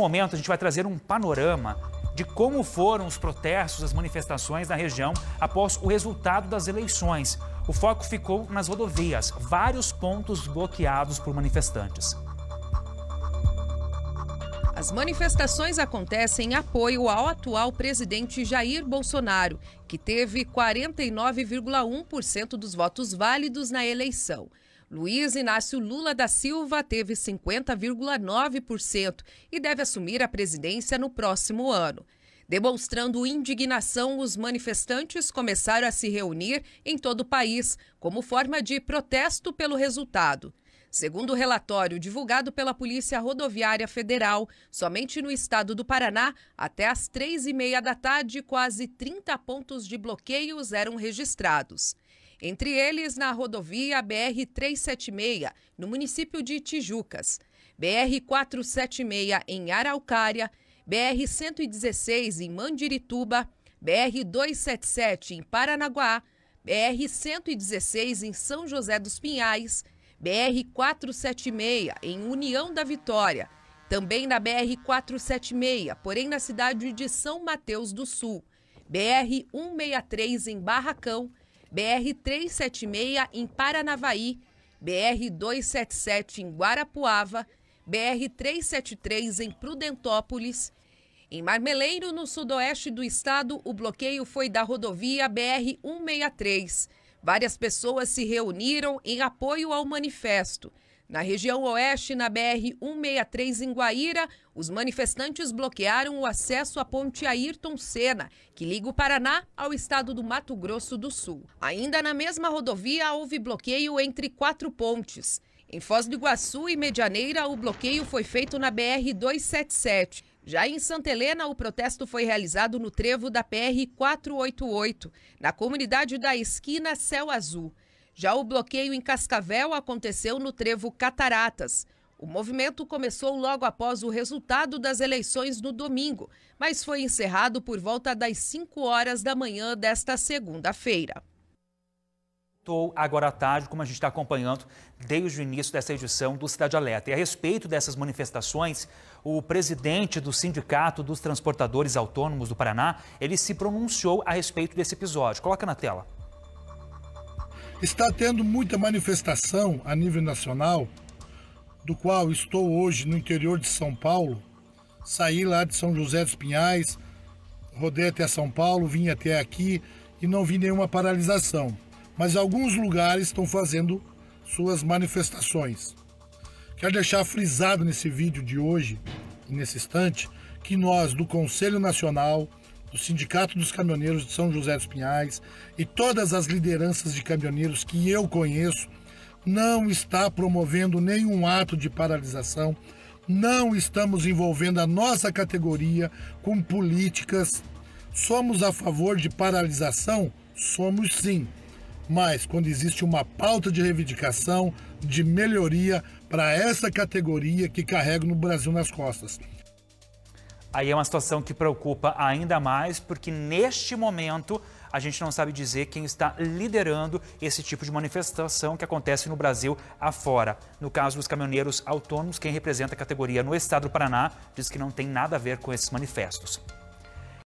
momento, a gente vai trazer um panorama de como foram os protestos, as manifestações na região após o resultado das eleições. O foco ficou nas rodovias, vários pontos bloqueados por manifestantes. As manifestações acontecem em apoio ao atual presidente Jair Bolsonaro, que teve 49,1% dos votos válidos na eleição. Luiz Inácio Lula da Silva teve 50,9% e deve assumir a presidência no próximo ano. Demonstrando indignação, os manifestantes começaram a se reunir em todo o país, como forma de protesto pelo resultado. Segundo o relatório divulgado pela Polícia Rodoviária Federal, somente no estado do Paraná, até às três e meia da tarde, quase 30 pontos de bloqueios eram registrados entre eles na rodovia BR-376, no município de Tijucas, BR-476 em Araucária, BR-116 em Mandirituba, BR-277 em Paranaguá, BR-116 em São José dos Pinhais, BR-476 em União da Vitória, também na BR-476, porém na cidade de São Mateus do Sul, BR-163 em Barracão, BR-376 em Paranavaí, BR-277 em Guarapuava, BR-373 em Prudentópolis. Em Marmeleiro, no sudoeste do estado, o bloqueio foi da rodovia BR-163. Várias pessoas se reuniram em apoio ao manifesto. Na região oeste, na BR-163 em Guaíra, os manifestantes bloquearam o acesso à ponte Ayrton Senna, que liga o Paraná ao estado do Mato Grosso do Sul. Ainda na mesma rodovia, houve bloqueio entre quatro pontes. Em Foz do Iguaçu e Medianeira, o bloqueio foi feito na BR-277. Já em Santa Helena, o protesto foi realizado no trevo da PR-488, na comunidade da Esquina Céu Azul. Já o bloqueio em Cascavel aconteceu no trevo Cataratas. O movimento começou logo após o resultado das eleições no domingo, mas foi encerrado por volta das 5 horas da manhã desta segunda-feira. Estou agora à tarde, como a gente está acompanhando desde o início dessa edição do Cidade Alerta. E a respeito dessas manifestações, o presidente do Sindicato dos Transportadores Autônomos do Paraná, ele se pronunciou a respeito desse episódio. Coloca na tela está tendo muita manifestação a nível nacional, do qual estou hoje no interior de São Paulo. Saí lá de São José dos Pinhais, rodei até São Paulo, vim até aqui e não vi nenhuma paralisação. Mas alguns lugares estão fazendo suas manifestações. Quero deixar frisado nesse vídeo de hoje, nesse instante, que nós do Conselho Nacional do Sindicato dos Caminhoneiros de São José dos Pinhais e todas as lideranças de caminhoneiros que eu conheço, não está promovendo nenhum ato de paralisação, não estamos envolvendo a nossa categoria com políticas. Somos a favor de paralisação? Somos sim. Mas quando existe uma pauta de reivindicação, de melhoria para essa categoria que carrega no Brasil nas costas. Aí é uma situação que preocupa ainda mais, porque neste momento a gente não sabe dizer quem está liderando esse tipo de manifestação que acontece no Brasil afora. No caso dos caminhoneiros autônomos, quem representa a categoria no estado do Paraná diz que não tem nada a ver com esses manifestos.